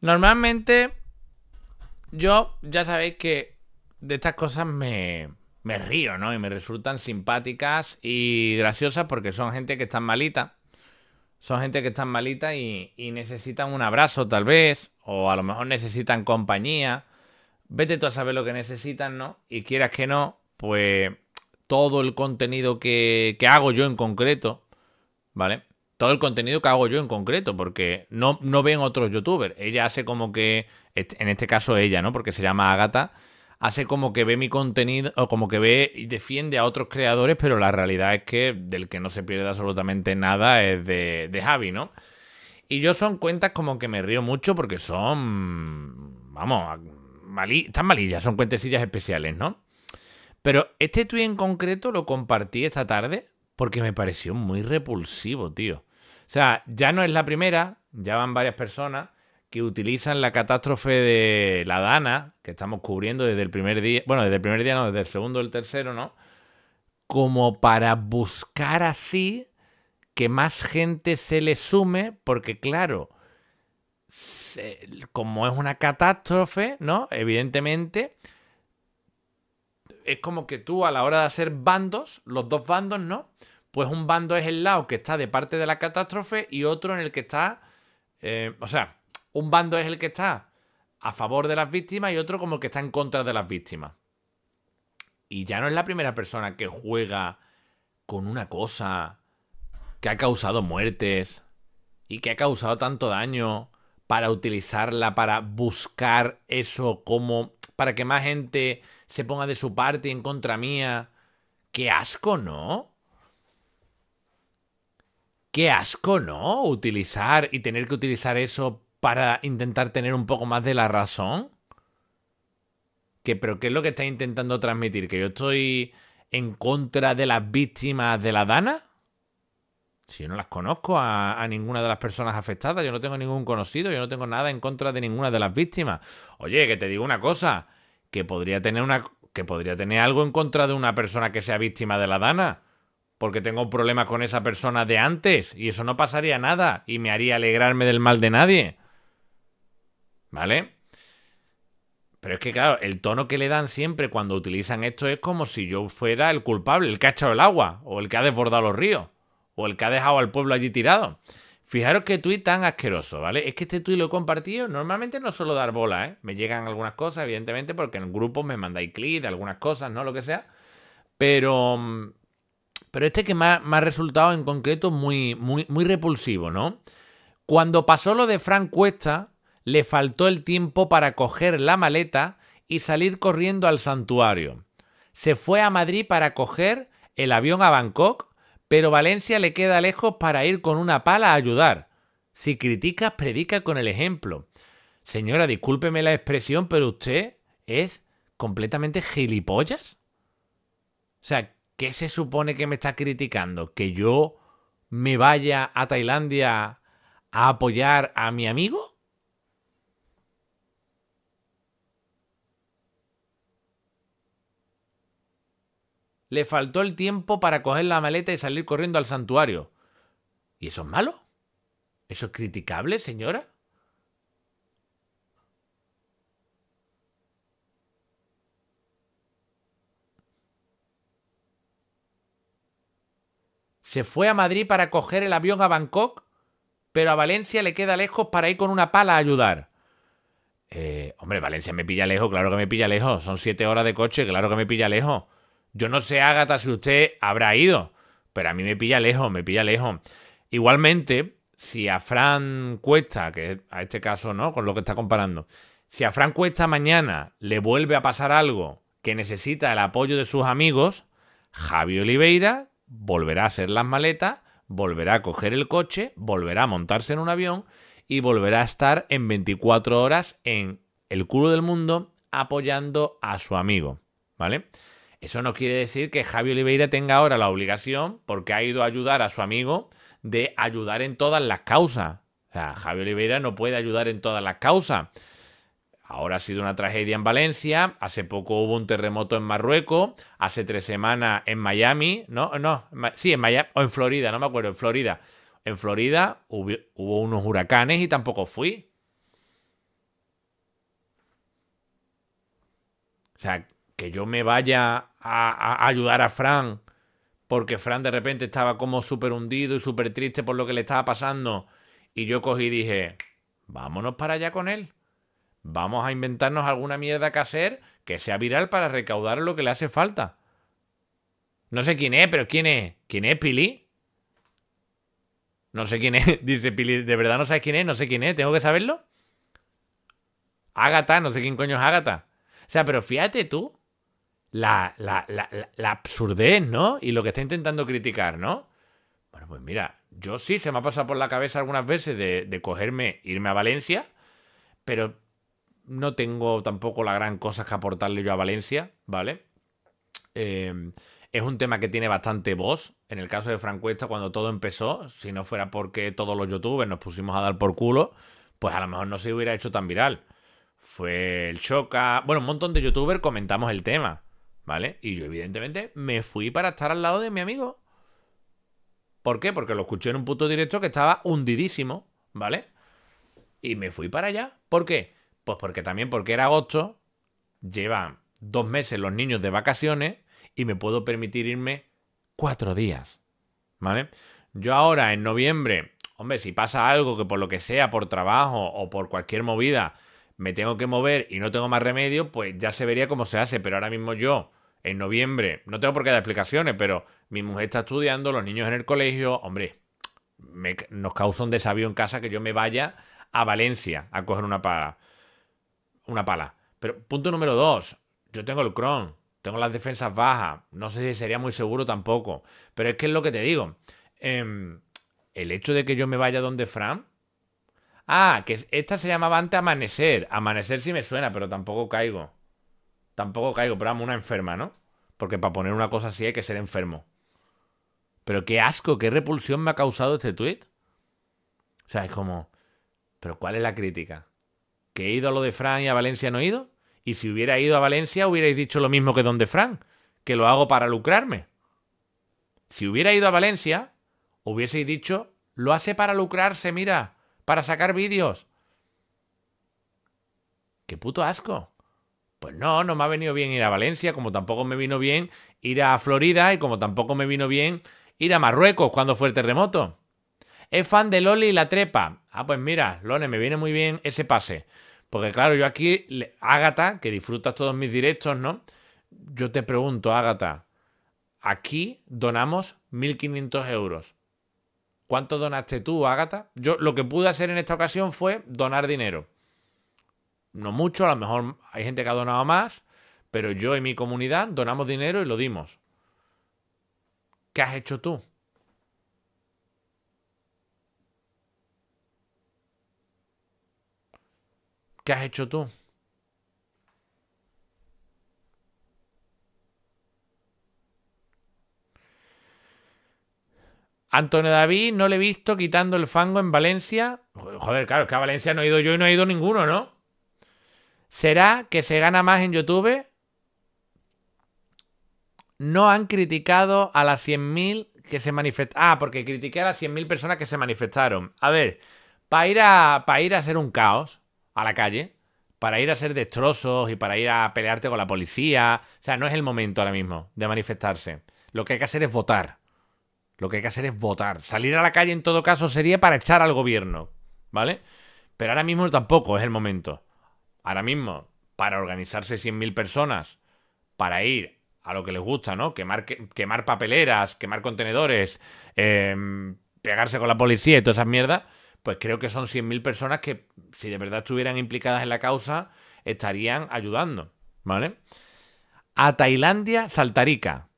Normalmente, yo ya sabéis que de estas cosas me, me río, ¿no? Y me resultan simpáticas y graciosas porque son gente que están malita. Son gente que están malita y, necesitan un abrazo, tal vez. O a lo mejor necesitan compañía. Vete tú a saber lo que necesitan, ¿no? Y quieras que no, pues todo el contenido que, que hago yo en concreto, ¿vale? todo el contenido que hago yo en concreto, porque no, no ven otros youtubers. Ella hace como que, en este caso ella, ¿no? Porque se llama Agata, hace como que ve mi contenido, o como que ve y defiende a otros creadores, pero la realidad es que del que no se pierde absolutamente nada es de, Javi, ¿no? Y yo son cuentas como que me río mucho porque son, vamos, están malillas, son cuentecillas especiales, ¿no? Pero este tweet en concreto lo compartí esta tarde porque me pareció muy repulsivo, tío. O sea, ya no es la primera, ya van varias personas que utilizan la catástrofe de la Dana, que estamos cubriendo desde el primer día, bueno, desde el primer día no, desde el segundo, el tercero, ¿no? Como para buscar así que más gente se le sume, porque claro, como es una catástrofe, ¿no? Evidentemente, es como que tú a la hora de hacer bandos, los dos bandos, ¿no? pues un bando es el lado que está de parte de la catástrofe y otro en el que está, eh, o sea, un bando es el que está a favor de las víctimas y otro como el que está en contra de las víctimas. Y ya no es la primera persona que juega con una cosa que ha causado muertes y que ha causado tanto daño para utilizarla, para buscar eso como, para que más gente se ponga de su parte en contra mía. Qué asco, ¿no? Qué asco, ¿no? Utilizar y tener que utilizar eso para intentar tener un poco más de la razón. pero ¿qué es lo que está intentando transmitir? ¿Que yo estoy en contra de las víctimas de la Dana? Si yo no las conozco a, a, ninguna de las personas afectadas, yo no tengo ningún conocido, yo no tengo nada en contra de ninguna de las víctimas. Oye, que te digo una cosa, que podría tener una que podría tener algo en contra de una persona que sea víctima de la Dana, porque tengo un problema con esa persona de antes y eso no pasaría nada y me haría alegrarme del mal de nadie. ¿Vale? Pero es que, claro, el tono que le dan siempre cuando utilizan esto es como si yo fuera el culpable, el que ha echado el agua, o el que ha desbordado los ríos, o el que ha dejado al pueblo allí tirado. Fijaros qué tuit tan asqueroso, ¿vale? Es que este tuit lo he compartido. Normalmente no suelo dar bola, ¿eh? Me llegan algunas cosas, evidentemente, porque en grupos me mandáis clic de algunas cosas, ¿no? Lo que sea. Pero mm, pero este que me ha, resultado en concreto muy, muy, muy repulsivo, ¿no? Cuando pasó lo de Frank Cuesta, le faltó el tiempo para coger la maleta y salir corriendo al santuario. Se fue a Madrid para coger el avión a Bangkok, pero Valencia le queda lejos para ir con una pala a ayudar. Si criticas, predica con el ejemplo. Señora, discúlpeme la expresión, pero usted es completamente gilipollas. O sea, ¿qué se supone que me está criticando? ¿Que yo me vaya a Tailandia a apoyar a mi amigo? Le faltó el tiempo para coger la maleta y salir corriendo al santuario. ¿Y eso es malo? ¿Eso es criticable, señora? Se fue a Madrid para coger el avión a Bangkok, pero a Valencia le queda lejos para ir con una pala a ayudar. Eh, hombre, Valencia me pilla lejos, claro que me pilla lejos. Son siete horas de coche, claro que me pilla lejos. Yo no sé, Ágata, si usted habrá ido, pero a mí me pilla lejos, me pilla lejos. Igualmente, si a Fran Cuesta, que a este caso, ¿no? Con lo que está comparando, si a Fran Cuesta mañana le vuelve a pasar algo que necesita el apoyo de sus amigos, Javi Oliveira volverá a hacer las maletas, volverá a coger el coche, volverá a montarse en un avión y volverá a estar en 24 horas en el culo del mundo apoyando a su amigo, ¿vale? Eso no quiere decir que Javi Oliveira tenga ahora la obligación, porque ha ido a ayudar a su amigo, de ayudar en todas las causas. O sea, Javi Oliveira no puede ayudar en todas las causas. Ahora ha sido una tragedia en Valencia, hace poco hubo un terremoto en Marruecos, hace tres semanas en Miami, no, no, sí, en Miami, o en Florida, no me acuerdo, en Florida. En Florida hubo, unos huracanes y tampoco fui. O sea, que yo me vaya a, a ayudar a Fran porque Fran de repente estaba como súper hundido y súper triste por lo que le estaba pasando. Y yo cogí y dije, vámonos para allá con él. Vamos a inventarnos alguna mierda que hacer que sea viral para recaudar lo que le hace falta. No sé quién es, pero ¿quién es? ¿Quién es Pili? No sé quién es, dice Pili. ¿De verdad no sabes quién es? No sé quién es, ¿tengo que saberlo? Agatha. no sé quién coño es Ágata. O sea, pero fíjate tú la, absurdez, ¿no? Y lo que está intentando criticar, ¿no? Bueno, pues mira, yo sí se me ha pasado por la cabeza algunas veces de, de cogerme, irme a Valencia, pero no tengo tampoco la gran cosa que aportarle yo a Valencia, ¿vale? Em, es un tema que tiene bastante voz. En el caso de Francuesta, cuando todo empezó, si no fuera porque todos los youtubers nos pusimos a dar por culo, pues a lo mejor no se hubiera hecho tan viral. Fue el Choca. Bueno, un montón de youtubers comentamos el tema, ¿vale? Y yo, evidentemente, me fui para estar al lado de mi amigo. ¿Por qué? Porque lo escuché en un puto directo que estaba hundidísimo, ¿vale? Y me fui para allá. ¿Por qué? Pues porque también, porque era agosto, llevan dos meses los niños de vacaciones y me puedo permitir irme cuatro días. ¿Vale? Yo ahora en noviembre, hombre, si pasa algo que por lo que sea, por trabajo o por cualquier movida, me tengo que mover y no tengo más remedio, pues ya se vería cómo se hace. Pero ahora mismo yo, en noviembre, no tengo por qué dar explicaciones, pero mi mujer está estudiando, los niños en el colegio, hombre, nos causa un desavío en casa que yo me vaya a Valencia a coger una paga una pala. Pero punto número dos, yo tengo el Cron, tengo las defensas bajas, no sé si sería muy seguro tampoco, pero es que es lo que te digo. Em, el hecho de que yo me vaya donde Fran. Ah, que esta se llamaba antes Amanecer. Amanecer sí me suena, pero tampoco caigo. Tampoco caigo, pero amo una enferma, ¿no? Porque para poner una cosa así hay que ser enfermo. Pero qué asco, qué repulsión me ha causado este tweet. O sea, es como. ¿Pero cuál es la crítica? ¿Que he ido a lo de Fran y a Valencia no he ido? Y si hubiera ido a Valencia hubierais dicho lo mismo que don de Fran, que lo hago para lucrarme. Si hubiera ido a Valencia, hubieseis dicho, lo hace para lucrarse, mira, para sacar vídeos. ¡Qué puto asco! Pues no, no me ha venido bien ir a Valencia, como tampoco me vino bien ir a Florida y como tampoco me vino bien ir a Marruecos cuando fue el terremoto. Es fan de Loli y la trepa. Ah, pues mira, Lone, me viene muy bien ese pase. Porque claro, yo aquí, Ágata, que disfrutas todos mis directos, ¿no? Yo te pregunto, Ágata, aquí donamos 1.500 euros. ¿Cuánto donaste tú, Ágata? Yo lo que pude hacer en esta ocasión fue donar dinero. No mucho, a lo mejor hay gente que ha donado más, pero yo y mi comunidad donamos dinero y lo dimos. ¿Qué has hecho tú? ¿Qué has hecho tú? Antonio David no le he visto quitando el fango en Valencia. Joder, claro, es que a Valencia no he ido yo y no he ido ninguno, ¿no? ¿Será que se gana más en YouTube? No han criticado a las 100.000 que se manifestaron. Ah, porque critiqué a las 100.000 personas que se manifestaron. A ver, para ir a, para ir a hacer un caos, a la calle para ir a ser destrozos y para ir a pelearte con la policía. O sea, no es el momento ahora mismo de manifestarse. Lo que hay que hacer es votar. Lo que hay que hacer es votar. Salir a la calle en todo caso sería para echar al gobierno, ¿vale? Pero ahora mismo tampoco es el momento. Ahora mismo, para organizarse 100.000 personas, para ir a lo que les gusta, ¿no? Quemar, quemar papeleras, quemar contenedores, em, pegarse con la policía y todas esas mierda pues creo que son 100.000 personas que, si de verdad estuvieran implicadas en la causa, estarían ayudando, ¿vale? A Tailandia, Saltarica.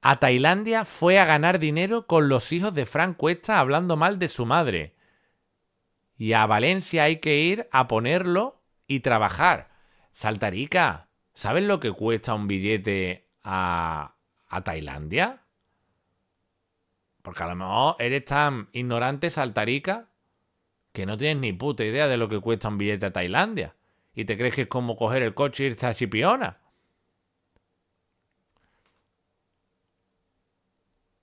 A Tailandia fue a ganar dinero con los hijos de Frank Cuesta hablando mal de su madre. Y a Valencia hay que ir a ponerlo y trabajar. Saltarica, ¿sabes lo que cuesta un billete a, a Tailandia? Porque a lo mejor eres tan ignorante, Saltarica, que no tienes ni puta idea de lo que cuesta un billete a Tailandia. ¿Y te crees que es como coger el coche e irte a Chipiona?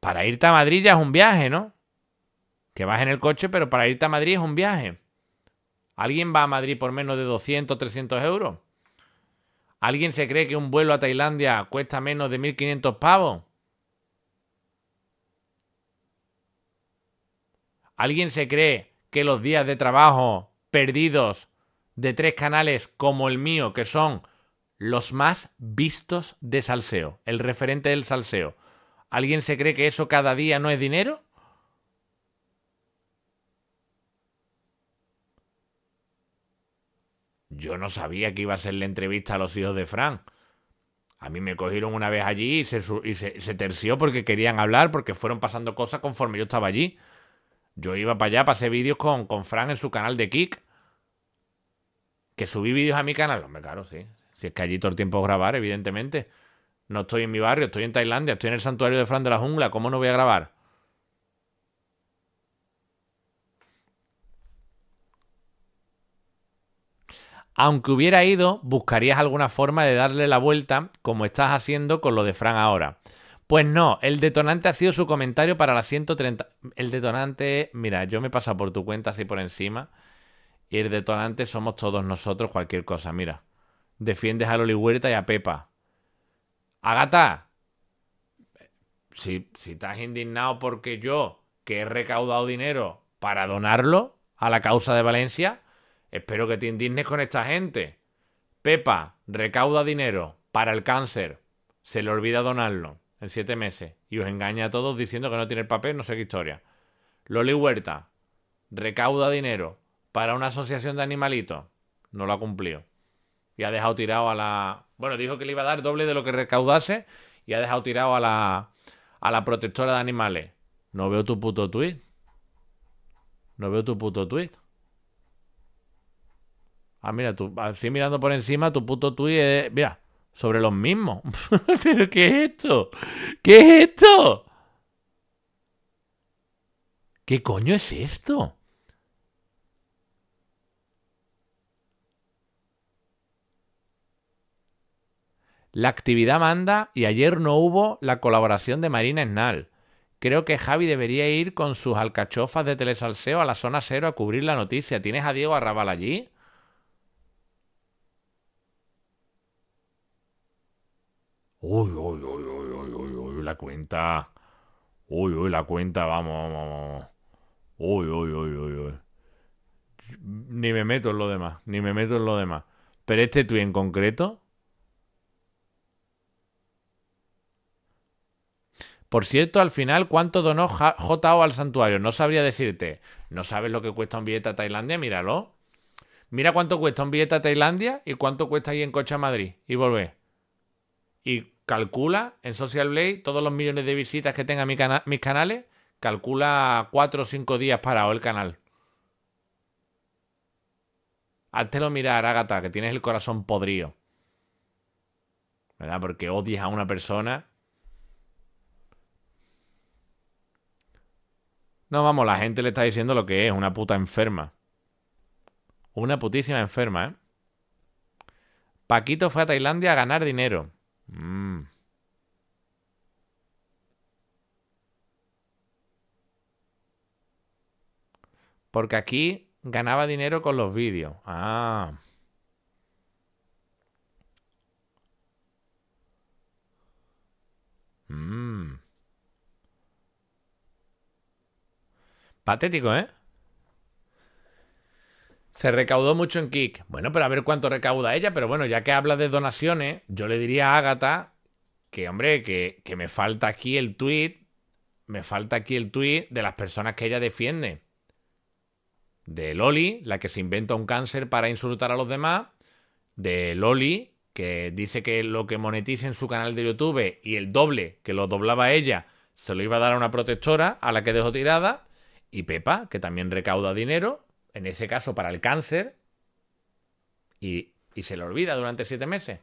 Para irte a Madrid ya es un viaje, ¿no? Que vas en el coche, pero para irte a Madrid es un viaje. ¿Alguien va a Madrid por menos de 200, 300 euros? ¿Alguien se cree que un vuelo a Tailandia cuesta menos de 1.500 pavos? ¿Alguien se cree que los días de trabajo perdidos de tres canales como el mío, que son los más vistos de salseo, el referente del salseo. ¿Alguien se cree que eso cada día no es dinero? Yo no sabía que iba a ser la entrevista a los hijos de Fran. A mí me cogieron una vez allí y se, se terció porque querían hablar, porque fueron pasando cosas conforme yo estaba allí. Yo iba para allá, pasé vídeos con, con Fran en su canal de Kick. Que subí vídeos a mi canal. Hombre, claro, sí. Si es que allí todo el tiempo grabar, evidentemente. No estoy en mi barrio, estoy en Tailandia, estoy en el santuario de Fran de la Jungla. ¿Cómo no voy a grabar? Aunque hubiera ido, buscarías alguna forma de darle la vuelta como estás haciendo con lo de Fran ahora. Pues no, el detonante ha sido su comentario para la 130. El detonante, mira, yo me pasa por tu cuenta así por encima. Y el detonante somos todos nosotros, cualquier cosa, mira. Defiendes a Loli Huerta y a Pepa. Agata, si estás indignado porque yo, que he recaudado dinero para donarlo a la causa de Valencia, espero que te indignes con esta gente. Pepa recauda dinero para el cáncer, se le olvida donarlo en siete meses. Y os engaña a todos diciendo que no tiene el papel, no sé qué historia. Loli Huerta recauda dinero para una asociación de animalitos. No lo ha cumplido. Y ha dejado tirado a la... Bueno, dijo que le iba a dar doble de lo que recaudase y ha dejado tirado a la, a la protectora de animales. No veo tu puto tweet. No veo tu puto tweet. Ah, mira, tú, así ah, mirando por encima, tu puto tweet es... Mira, sobre los mismos. ¿Pero qué es esto? ¿Qué es esto? ¿Qué coño es esto? La actividad manda y ayer no hubo la colaboración de Marina Esnal. Creo que Javi debería ir con sus alcachofas de telesalseo a la zona cero a cubrir la noticia. ¿Tienes a Diego Arrabal allí? Uy, uy, uy, uy, uy, uy, la cuenta. Uy, uy, la cuenta, vamos, vamos, vamos. Uy, uy, uy, uy, uy. Ni me meto en lo demás, ni me meto en lo demás. Pero este tuit en concreto. Por cierto, al final, ¿cuánto donó JO al santuario? No sabría decirte. ¿No sabes lo que cuesta un billete a Tailandia? Míralo. Mira cuánto cuesta un billete a Tailandia y cuánto cuesta ir en coche a Madrid. Y vuelve y calcula en Social Blade todos los millones de visitas que tenga mis canales, calcula cuatro o cinco días parado el canal. Háztelo mirar, Ágata, que tienes el corazón podrido. ¿Verdad? Porque odias a una persona. No, vamos, la gente le está diciendo lo que es, una puta enferma. Una putísima enferma, ¿eh? Paquito fue a Tailandia a ganar dinero. Mm. Porque aquí ganaba dinero con los vídeos. Ah. Mm. Patético, ¿eh? Se recaudó mucho en Kik. Bueno, pero a ver cuánto recauda ella. Pero bueno, ya que habla de donaciones, yo le diría a Agatha... que, hombre, que, me falta aquí el tweet. Me falta aquí el tweet de las personas que ella defiende. De Loli, la que se inventa un cáncer para insultar a los demás. De Loli, que dice que lo que monetiza en su canal de YouTube y el doble que lo doblaba ella se lo iba a dar a una protectora a la que dejó tirada. Y Pepa, que también recauda dinero en ese caso para el cáncer, y, se le olvida durante siete meses.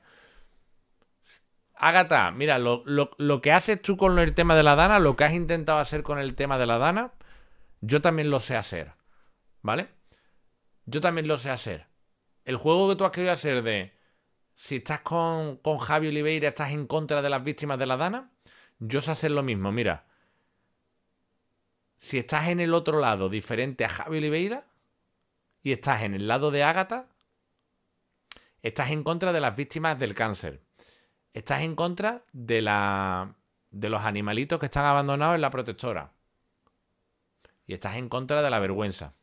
Ágata, mira, lo, que haces tú con el tema de la dana, lo que has intentado hacer con el tema de la dana, yo también lo sé hacer. ¿Vale? Yo también lo sé hacer. El juego que tú has querido hacer de si estás con, con Javi Oliveira, estás en contra de las víctimas de la dana, yo sé hacer lo mismo. Mira, si estás en el otro lado diferente a Javi Oliveira, y estás en el lado de Ágata, estás en contra de las víctimas del cáncer, estás en contra de, la, de los animalitos que están abandonados en la protectora y estás en contra de la vergüenza.